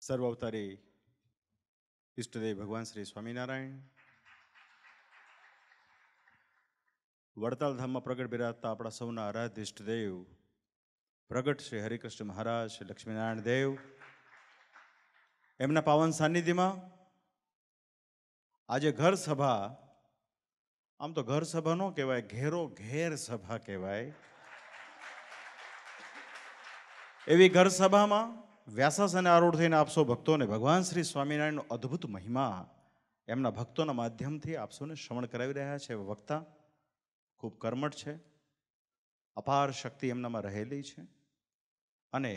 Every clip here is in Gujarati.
સર્વ અવતારી ઇષ્ટદેવ ભગવાન શ્રી સ્વામિનારાયણ વડતાલ ધામમાં પ્રગટ બિરાજતા આપણા સૌના આરાધ્ય ઇષ્ટદેવ પ્રગટ શ્રી હરિકૃષ્ણ મહારાજ શ્રી લક્ષ્મીનારાયણ દેવ એમના પાવન સાનિધ્યમાં આજે ઘર સભા આમ તો ઘર સભા નો કહેવાય ઘેરો ઘેર સભા કહેવાય એવી ઘર સભામાં અને આરૂઢ થઈને આપસો ભક્તોને ભગવાન શ્રી સ્વામિનારાયણનો અદ્ભુત મહિમા એમના ભક્તોના માધ્યમથી આપસોને શ્રવણ કરાવી રહ્યા છે વક્તા ખૂબ કર્મઠ છે અપાર શક્તિ એમનામાં રહેલી છે અને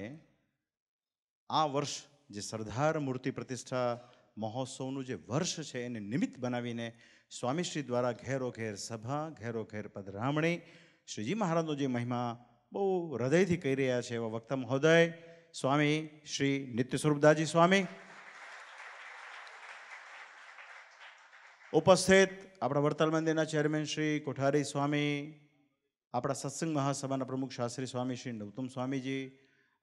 આ વર્ષ જે સરદાર મૂર્તિ પ્રતિષ્ઠા મહોત્સવનું જે વર્ષ છે એને નિમિત્ત બનાવીને સ્વામીશ્રી દ્વારા ઘેરો ઘેર સભા ઘેરો ઘેર પધરામણી શ્રીજી મહારાજનો જે મહિમા બહુ હૃદયથી કહી રહ્યા છે એવા વક્તા મહોદય સ્વામી શ્રી નિત્ય સ્વરૂપદાસજી સ્વામી ઉપસ્થિત આપણા વડતાલ મંદિરના ચેરમેન શ્રી કોઠારી સ્વામી આપણા સત્સંગ મહાસભાના પ્રમુખ શાસ્ત્રી સ્વામી શ્રી નવતમ સ્વામીજી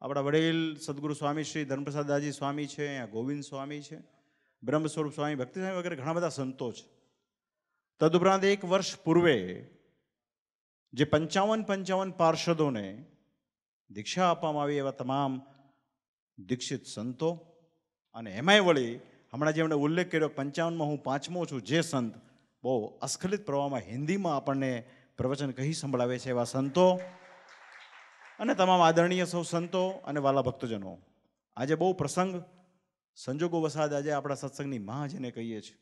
આપણા વડીલ સદગુરુ સ્વામી શ્રી ધર્મપ્રસાદાજી સ્વામી છે અહીંયા ગોવિંદ સ્વામી છે બ્રહ્મ સ્વરૂપ સ્વામી ભક્તિ સ્વામી વગેરે ઘણા બધા સંતો છે તદુપરાંત એક વર્ષ પૂર્વે જે પંચાવન પંચાવન પાર્ષદોને દીક્ષા આપવામાં આવી એવા તમામ દીક્ષિત સંતો અને એમાંય વળી હમણાં જેમણે ઉલ્લેખ કર્યો પંચાવનમાં હું પાંચમો છું જે સંત બહુ અસ્ખલિત પ્રવાહમાં હિન્દીમાં આપણને પ્રવચન કહી સંભળાવે છે એવા સંતો અને તમામ આદરણીય સૌ સંતો અને વાલા ભક્તજનો આજે બહુ પ્રસંગ સંજોગો વસાદ આજે આપણા સત્સંગની માં જેને કહીએ છીએ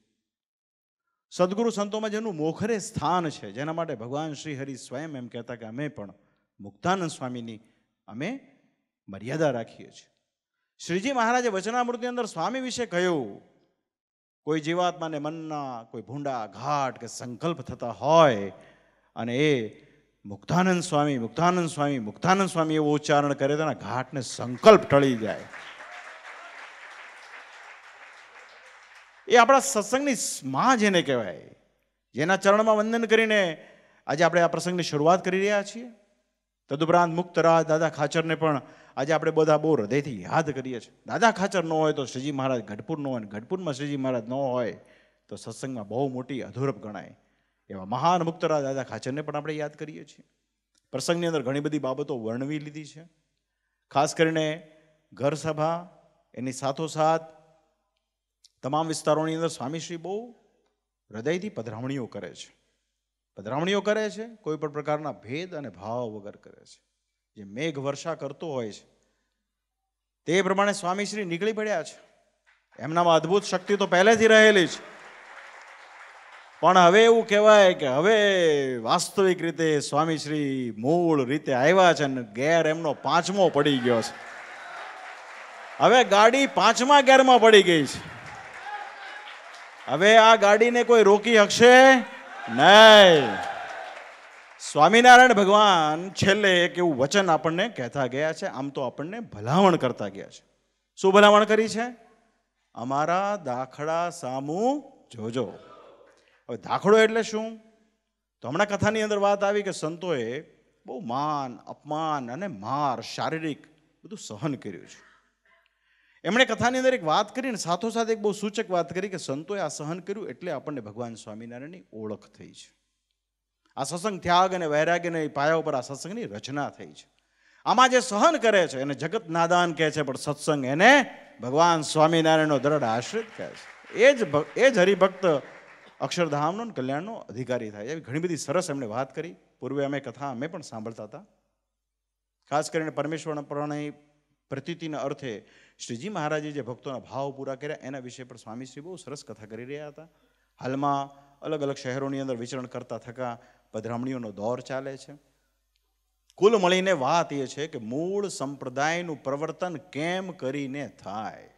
સદગુરુ સંતોમાં જેનું મોખરે સ્થાન છે જેના માટે ભગવાન શ્રી હરિ સ્વયં એમ કહેતા કે અમે પણ મુક્તાનંદ સ્વામીની અમે મર્યાદા રાખીએ છીએ શ્રીજી મહારાજે વચનામૃતની અંદર સ્વામી વિશે કહ્યું કોઈ જીવાત્માને મનના કોઈ ભૂંડા ઘાટ કે સંકલ્પ થતા હોય અને એ મુક્તાનંદ સ્વામી મુક્તાનંદ સ્વામી મુક્તાનંદ સ્વામી એવું ઉચ્ચારણ કરે તો ઘાટને સંકલ્પ ટળી જાય એ આપણા સત્સંગની માં જેને કહેવાય જેના ચરણમાં વંદન કરીને આજે આપણે આ પ્રસંગની શરૂઆત કરી રહ્યા છીએ તદુપરાંત મુક્તરાજ દાદા ખાચરને પણ આજે આપણે બધા બહુ હૃદયથી યાદ કરીએ છીએ દાદા ખાચર ન હોય તો શ્રીજી મહારાજ ગઢપુર ન હોય ગઢપુરમાં શ્રીજી મહારાજ ન હોય તો સત્સંગમાં બહુ મોટી અધૂરપ ગણાય એવા મહાન મુક્તરા દાદા ખાચરને પણ આપણે યાદ કરીએ છીએ પ્રસંગની અંદર ઘણી બધી બાબતો વર્ણવી લીધી છે ખાસ કરીને ઘર સભા એની સાથોસાથ તમામ વિસ્તારોની અંદર સ્વામીશ્રી બહુ હૃદયથી પધરામણીઓ કરે છે પધરામણીઓ કરે છે કોઈ પણ પ્રકારના ભેદ અને ભાવ વગર કરે છે જે મેઘ વર્ષા કરતો હોય છે તે પ્રમાણે સ્વામીશ્રી નીકળી પડ્યા છે એમનામાં અદ્ભુત શક્તિ તો પહેલેથી રહેલી છે પણ હવે એવું કહેવાય કે હવે વાસ્તવિક રીતે સ્વામીશ્રી મૂળ રીતે આવ્યા છે અને ગેર એમનો પાંચમો પડી ગયો છે હવે ગાડી પાંચમા ગેરમાં પડી ગઈ છે હવે આ ગાડીને કોઈ રોકી શકશે નહીં સ્વામિનારાયણ ભગવાન છેલ્લે એક એવું વચન આપણને કહેતા ગયા છે આમ તો આપણને ભલામણ કરતા ગયા છે શું ભલામણ કરી છે અમારા દાખલા સામું જોજો હવે દાખલો એટલે શું તો હમણાં કથાની અંદર વાત આવી કે સંતોએ બહુ માન અપમાન અને માર શારીરિક બધું સહન કર્યું છે એમણે કથાની અંદર એક વાત કરી કરીને સાથોસાથ એક બહુ સૂચક વાત કરી કે સંતોએ આ સહન કર્યું એટલે આપણને ભગવાન સ્વામિનારાયણની ઓળખ થઈ છે આ સત્સંગ ત્યાગ અને વૈરાગ્યને પાયા ઉપર આ સત્સંગની રચના થઈ છે આમાં જે સહન કરે છે એને જગત નાદાન કહે છે પણ સત્સંગ એને ભગવાન સ્વામિનારાયણનો દ્રઢ આશ્રિત કહે છે એ જ એ જ હરિભક્ત અક્ષરધામનો કલ્યાણનો અધિકારી થાય એવી ઘણી બધી સરસ એમણે વાત કરી પૂર્વે અમે કથા અમે પણ સાંભળતા હતા ખાસ કરીને પરમેશ્વર પ્રણય પ્રતીતિના અર્થે શ્રીજી મહારાજે જે ભક્તોના ભાવ પૂરા કર્યા એના વિશે પણ સ્વામીશ્રી બહુ સરસ કથા કરી રહ્યા હતા હાલમાં અલગ અલગ શહેરોની અંદર વિચરણ કરતા થકા પધરામણીઓનો દોર ચાલે છે કુલ મળીને વાત એ છે કે મૂળ સંપ્રદાયનું પ્રવર્તન કેમ કરીને થાય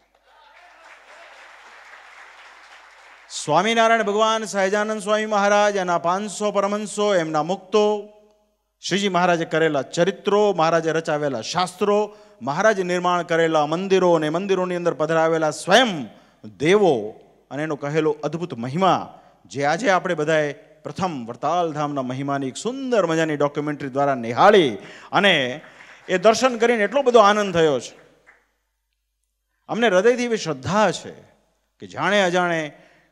સ્વામિનારાયણ ભગવાન સહજાનંદ સ્વામી મહારાજ એના પાંચસો પરમંશો એમના મુક્તો શ્રીજી મહારાજે કરેલા ચરિત્રો મહારાજે રચાવેલા શાસ્ત્રો મહારાજે નિર્માણ કરેલા મંદિરો અને મંદિરોની અંદર પધરાવેલા સ્વયં દેવો અને એનો કહેલો અદ્ભુત મહિમા જે આજે આપણે બધાએ પ્રથમ વડતાલધામના મહિમાની એક સુંદર મજાની ડોક્યુમેન્ટરી દ્વારા નિહાળી અને એ દર્શન કરીને એટલો બધો આનંદ થયો છે અમને હૃદયથી એવી શ્રદ્ધા છે કે જાણે અજાણે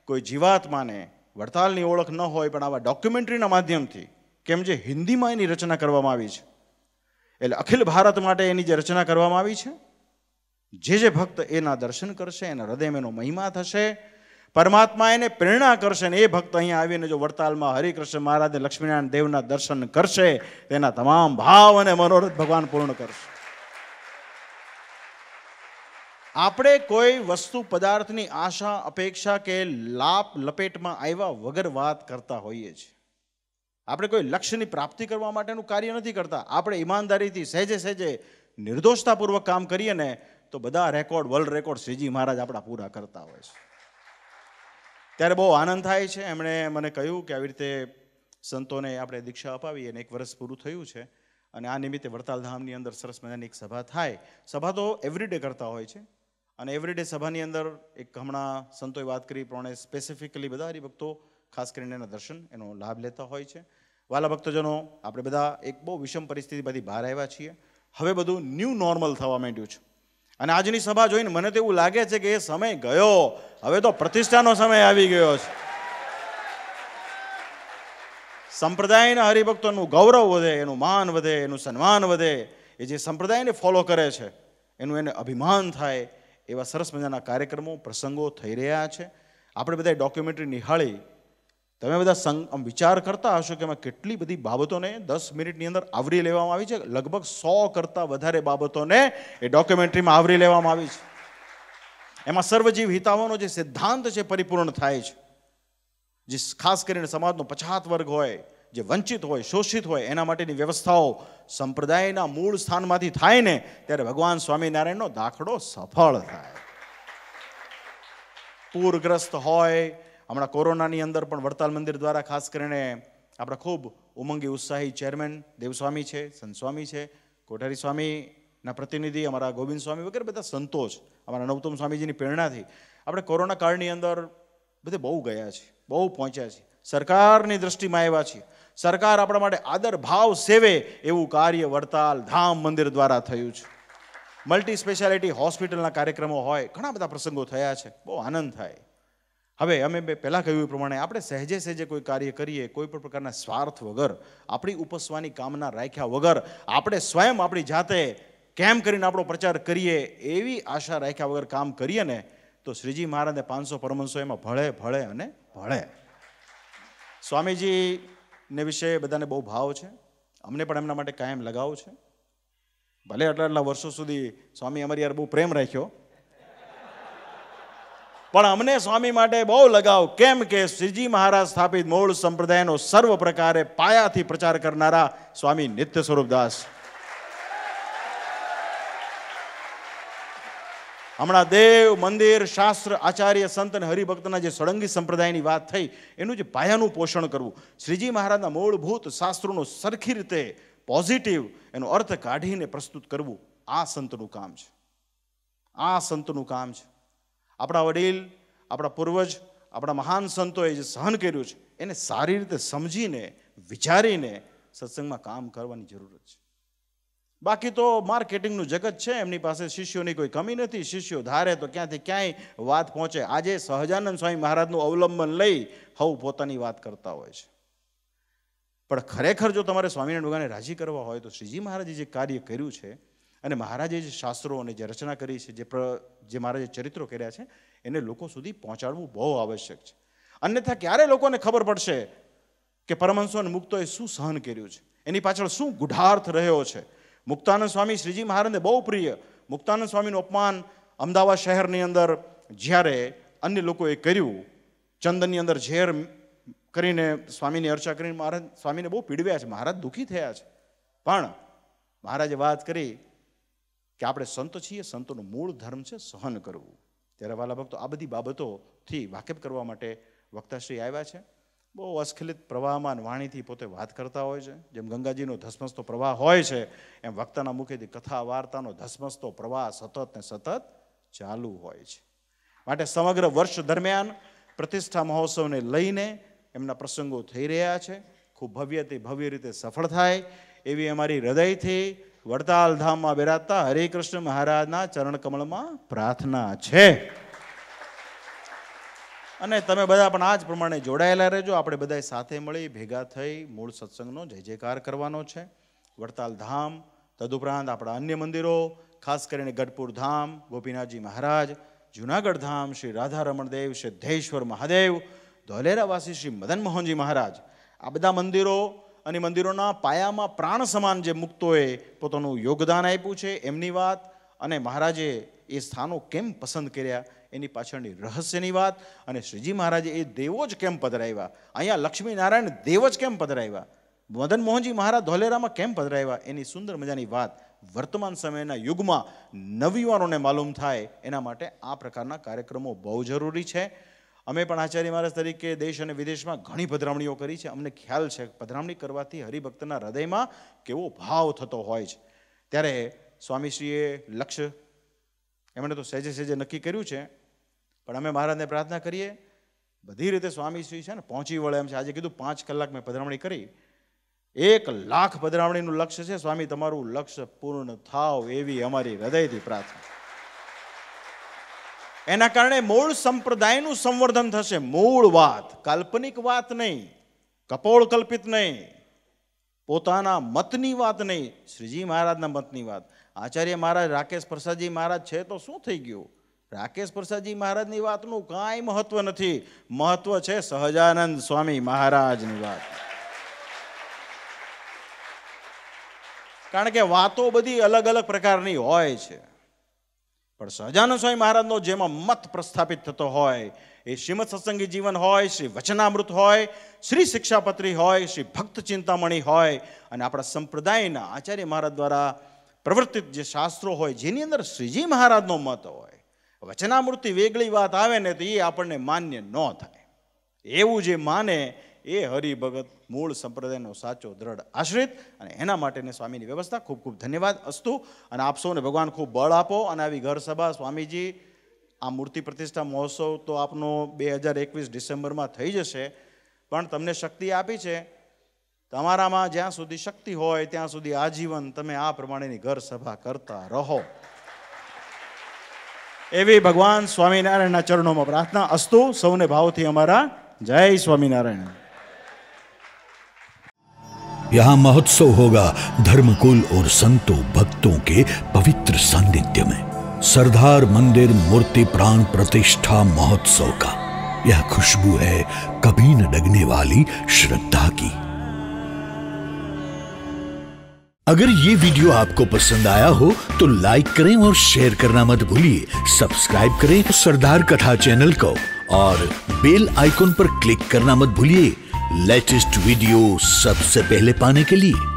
કોઈ જીવાત્માને વડતાલની ઓળખ ન હોય પણ આવા ડોક્યુમેન્ટરીના માધ્યમથી કેમ જે હિન્દીમાં એની રચના કરવામાં આવી છે એટલે અખિલ ભારત માટે એની જે રચના કરવામાં આવી છે જે જે ભક્ત એના દર્શન કરશે એના હૃદયમાં એનો મહિમા થશે પરમાત્મા એને પ્રેરણા કરશે ને એ ભક્ત અહીંયા આવીને જો વડતાલમાં હરિકૃષ્ણ મહારાજને લક્ષ્મીનારાયણ દેવના દર્શન કરશે તેના તમામ ભાવ અને મનોરથ ભગવાન પૂર્ણ કરશે આપણે કોઈ વસ્તુ પદાર્થની આશા અપેક્ષા કે લાપ લપેટમાં આવ્યા વગર વાત કરતા હોઈએ છીએ આપણે કોઈ લક્ષ્યની પ્રાપ્તિ કરવા માટેનું કાર્ય નથી કરતા આપણે ઈમાનદારીથી સહેજે સહેજે નિર્દોષતાપૂર્વક કામ કરીએ ને તો બધા record world record Shriji Maharaj આપણા પૂરા કરતા હોય છે ત્યારે બહુ આનંદ થાય છે એમણે મને કહ્યું કે આવી રીતે સંતોને આપણે દીક્ષા અપાવી અને એક વર્ષ પૂરું થયું છે અને આ નિમિત્તે વડતાલધામની અંદર સરસ મજાની એક સભા થાય સભા તો એવરીડે કરતા હોય છે અને એવરીડે સભાની અંદર એક હમણાં સંતોએ વાત કરી પ્રમાણે સ્પેસિફિકલી બધા હરિભક્તો ખાસ કરીને એના દર્શન એનો લાભ લેતા હોય છે વાલા ભક્તજનો આપણે બધા એક બહુ વિષમ પરિસ્થિતિમાંથી બહાર આવ્યા છીએ હવે બધું ન્યૂ નોર્મલ થવા માંડ્યું છે અને આજની સભા જોઈને મને તો એવું લાગે છે કે એ સમય ગયો હવે તો પ્રતિષ્ઠાનો સમય આવી ગયો છે સંપ્રદાયના હરિભક્તોનું ગૌરવ વધે એનું માન વધે એનું સન્માન વધે એ જે સંપ્રદાયને ફોલો કરે છે એનું એને અભિમાન થાય એવા સરસ મજાના કાર્યક્રમો પ્રસંગો થઈ રહ્યા છે આપણે બધા ડોક્યુમેન્ટરી નિહાળી તમે બધા સંગ વિચાર કરતા હશો કે એમાં કેટલી બધી બાબતોને દસ મિનિટની અંદર આવરી લેવામાં આવી છે લગભગ સો કરતાં વધારે બાબતોને એ ડોક્યુમેન્ટરીમાં આવરી લેવામાં આવી છે એમાં સર્વજીવ હિતાવોનો જે સિદ્ધાંત છે પરિપૂર્ણ થાય છે જે ખાસ કરીને સમાજનો પછાત વર્ગ હોય જે વંચિત હોય શોષિત હોય એના માટેની વ્યવસ્થાઓ સંપ્રદાયના મૂળ સ્થાનમાંથી થાય ને ત્યારે ભગવાન સ્વામિનારાયણનો દાખલો સફળ થાય પૂરગ્રસ્ત હોય હમણાં કોરોનાની અંદર પણ વડતાલ મંદિર દ્વારા ખાસ કરીને આપણા ખૂબ ઉમંગી ઉત્સાહી ચેરમેન દેવસ્વામી છે સંતસ્વામી છે કોઠારી સ્વામીના પ્રતિનિધિ અમારા ગોવિંદ સ્વામી વગેરે બધા સંતોષ અમારા નવતમ સ્વામીજીની પ્રેરણાથી આપણે કોરોના કાળની અંદર બધે બહુ ગયા છે બહુ પહોંચ્યા છે સરકારની દ્રષ્ટિમાં આવ્યા છીએ સરકાર આપણા માટે આદર ભાવ સેવે એવું કાર્ય વડતાલ ધામ મંદિર દ્વારા થયું છે મલ્ટી સ્પેશિયાલિટી હોસ્પિટલના કાર્યક્રમો હોય ઘણા બધા પ્રસંગો થયા છે બહુ આનંદ થાય હવે અમે બે પહેલાં કહ્યું એ પ્રમાણે આપણે સહેજે સહેજે કોઈ કાર્ય કરીએ કોઈ પણ પ્રકારના સ્વાર્થ વગર આપણી ઉપસવાની કામના રાખ્યા વગર આપણે સ્વયં આપણી જાતે કેમ કરીને આપણો પ્રચાર કરીએ એવી આશા રાખ્યા વગર કામ કરીએ ને તો શ્રીજી મહારાજને પાંચસો પરમંશો એમાં ભળે ભળે અને ભળે સ્વામીજીને વિશે બધાને બહુ ભાવ છે અમને પણ એમના માટે કાયમ લગાવ છે ભલે આટલા આટલા વર્ષો સુધી સ્વામી અમારી યાર બહુ પ્રેમ રાખ્યો પણ અમને સ્વામી માટે બહુ લગાવ કેમ કે શ્રીજી મહારાજ સ્થાપિત મૂળ સંપ્રદાયનો સર્વ પ્રકારે પાયાથી પ્રચાર કરનારા સ્વામી નિત્ય સ્વરૂપદાસ હમણાં દેવ મંદિર શાસ્ત્ર આચાર્ય સંત અને હરિભક્તના જે સળંગી સંપ્રદાયની વાત થઈ એનું જે પાયાનું પોષણ કરવું શ્રીજી મહારાજના મૂળભૂત શાસ્ત્રોનો સરખી રીતે પોઝિટિવ એનો અર્થ કાઢીને પ્રસ્તુત કરવું આ સંતનું કામ છે આ સંતનું કામ છે આપણા વડીલ આપણા પૂર્વજ આપણા મહાન સંતોએ જે સહન કર્યું છે એને સારી રીતે સમજીને વિચારીને સત્સંગમાં કામ કરવાની જરૂર છે બાકી તો માર્કેટિંગનું જગત છે એમની પાસે શિષ્યોની કોઈ કમી નથી શિષ્યો ધારે તો ક્યાંથી ક્યાંય વાત પહોંચે આજે સહજાનંદ સ્વામી મહારાજનું અવલંબન લઈ હવ પોતાની વાત કરતા હોય છે પણ ખરેખર જો તમારે સ્વામિનારાયણ ભગવાનને રાજી કરવા હોય તો શ્રીજી મહારાજે જે કાર્ય કર્યું છે અને મહારાજે જે શાસ્ત્રો જે રચના કરી છે જે પ્ર જે મહારાજે ચરિત્રો કર્યા છે એને લોકો સુધી પહોંચાડવું બહુ આવશ્યક છે અન્યથા ક્યારે લોકોને ખબર પડશે કે પરમહંસો અને મુક્તોએ શું સહન કર્યું છે એની પાછળ શું ગુઢાર્થ રહ્યો છે મુક્તાનંદ સ્વામી શ્રીજી મહારાજને બહુ પ્રિય મુક્તાનંદ સ્વામીનું અપમાન અમદાવાદ શહેરની અંદર જ્યારે અન્ય લોકોએ કર્યું ચંદનની અંદર ઝેર કરીને સ્વામીની અર્ચા કરીને મહારાજ સ્વામીને બહુ પીડવ્યા છે મહારાજ દુઃખી થયા છે પણ મહારાજે વાત કરી કે આપણે સંત છીએ સંતોનું મૂળ ધર્મ છે સહન કરવું ત્યારે વાલા ભક્તો આ બધી બાબતોથી વાકેફ કરવા માટે વક્તાશ્રી આવ્યા છે બહુ અસ્ખલિત પ્રવાહમાં વાણીથી પોતે વાત કરતા હોય છે જેમ ગંગાજીનો ધસમસતો પ્રવાહ હોય છે એમ વક્તાના મુખેથી કથા વાર્તાનો ધસમસતો પ્રવાહ સતત ને સતત ચાલુ હોય છે માટે સમગ્ર વર્ષ દરમિયાન પ્રતિષ્ઠા મહોત્સવને લઈને એમના પ્રસંગો થઈ રહ્યા છે ખૂબ ભવ્યથી ભવ્ય રીતે સફળ થાય એવી અમારી હૃદયથી વડતાલ ધામમાં બિરાજતા હરે કૃષ્ણ મહારાજના ચરણ કમળમાં પ્રાર્થના છે અને તમે બધા પણ આ જ પ્રમાણે જોડાયેલા રહેજો આપણે બધા સાથે મળી ભેગા થઈ મૂળ સત્સંગનો જય જયકાર કરવાનો છે વડતાલ ધામ તદુપરાંત આપણા અન્ય મંદિરો ખાસ કરીને ગઢપુર ધામ ગોપીનાથજી મહારાજ જુનાગઢ ધામ શ્રી રાધારમણ દેવ સિદ્ધેશ્વર મહાદેવ ધોલેરાવાસી શ્રી મદન મોહનજી મહારાજ આ બધા મંદિરો અને મંદિરોના પાયામાં પ્રાણ સમાન જે મુક્તોએ પોતાનું યોગદાન આપ્યું છે એમની વાત અને મહારાજે એ સ્થાનો કેમ પસંદ કર્યા એની પાછળની રહસ્યની વાત અને શ્રીજી મહારાજે એ દેવો જ કેમ પધરાવ્યા અહીંયા લક્ષ્મીનારાયણ દેવ જ કેમ પધરાવ્યા મદન મોહનજી મહારાજ ધોલેરામાં કેમ પધરાવ્યા એની સુંદર મજાની વાત વર્તમાન સમયના યુગમાં નવયુવાનોને માલુમ થાય એના માટે આ પ્રકારના કાર્યક્રમો બહુ જરૂરી છે અમે પણ આચાર્ય મહારાજ તરીકે દેશ અને વિદેશમાં ઘણી પધરામણીઓ કરી છે અમને ખ્યાલ છે પધરામણી કરવાથી હરિભક્તના હૃદયમાં કેવો ભાવ થતો હોય છે ત્યારે સ્વામીશ્રીએ લક્ષ્ય એમણે તો સહેજે સહેજે નક્કી કર્યું છે પણ અમે મહારાજને પ્રાર્થના કરીએ બધી રીતે સ્વામીશ્રી છે ને પહોંચી વળે એમ છે આજે કીધું પાંચ કલાક મેં પધરામણી કરી એક લાખ પધરામણીનું લક્ષ્ય છે સ્વામી તમારું લક્ષ્ય પૂર્ણ થાવ એવી અમારી હૃદયથી પ્રાર્થના એના કારણે મૂળ સંપ્રદાયનું સંવર્ધન થશે મૂળ વાત કાલ્પનિક વાત નહીં કપોળ કલ્પિત નહીં પોતાના મતની વાત નહીં શ્રીજી મહારાજના મતની વાત આચાર્ય મહારાજ રાકેશ પ્રસાદજી મહારાજ છે તો શું થઈ ગયું રાકેશ પ્રસાદજી મહારાજની વાતનું કાંઈ મહત્વ નથી મહત્વ છે સહજાનંદ સ્વામી મહારાજની વાત કારણ કે વાતો બધી અલગ અલગ પ્રકારની હોય છે પણ સહજાનંદ સ્વામી મહારાજનો જેમાં મત પ્રસ્થાપિત થતો હોય એ શ્રીમદ સત્સંગી જીવન હોય શ્રી વચનામૃત હોય શ્રી શિક્ષાપત્રી હોય શ્રી ભક્ત ચિંતામણી હોય અને આપણા સંપ્રદાયના આચાર્ય મહારાજ દ્વારા પ્રવર્તિત જે શાસ્ત્રો હોય જેની અંદર શ્રીજી મહારાજનો મત હોય વચનામૃતિ વેગળી વાત આવે ને તો એ આપણને માન્ય ન થાય એવું જે માને એ હરિભગત મૂળ સંપ્રદાયનો સાચો દ્રઢ આશ્રિત અને એના માટેની સ્વામીની વ્યવસ્થા ખૂબ ખૂબ ધન્યવાદ અસ્તુ અને આપ સૌને ભગવાન ખૂબ બળ આપો અને આવી ઘર સભા સ્વામીજી આ મૂર્તિ પ્રતિષ્ઠા મહોત્સવ તો આપનો બે હજાર એકવીસ ડિસેમ્બરમાં થઈ જશે પણ તમને શક્તિ આપી છે તમારામાં જ્યાં સુધી શક્તિ હોય ત્યાં સુધી આજીવન તમે આ પ્રમાણેની ઘર સભા કરતા રહો એવી ભગવાન સ્વામિનારાયણના ચરણોમાં પ્રાર્થના અસ્તુ સૌને ભાવથી અમારા જય સ્વામિનારાયણ यहाँ महोत्सव होगा धर्मकुल और संतों भक्तों के पवित्र सानिध्य में सरदार मंदिर मूर्ति प्राण प्रतिष्ठा महोत्सव का यह खुशबू है कभी न डगने वाली श्रद्धा की अगर ये वीडियो आपको पसंद आया हो तो लाइक करें और शेयर करना मत भूलिए सब्सक्राइब करें सरदार कथा चैनल को और बेल आइकन पर क्लिक करना मत भूलिए लेटेस्ट वीडियो सबसे पहले पाने के लिए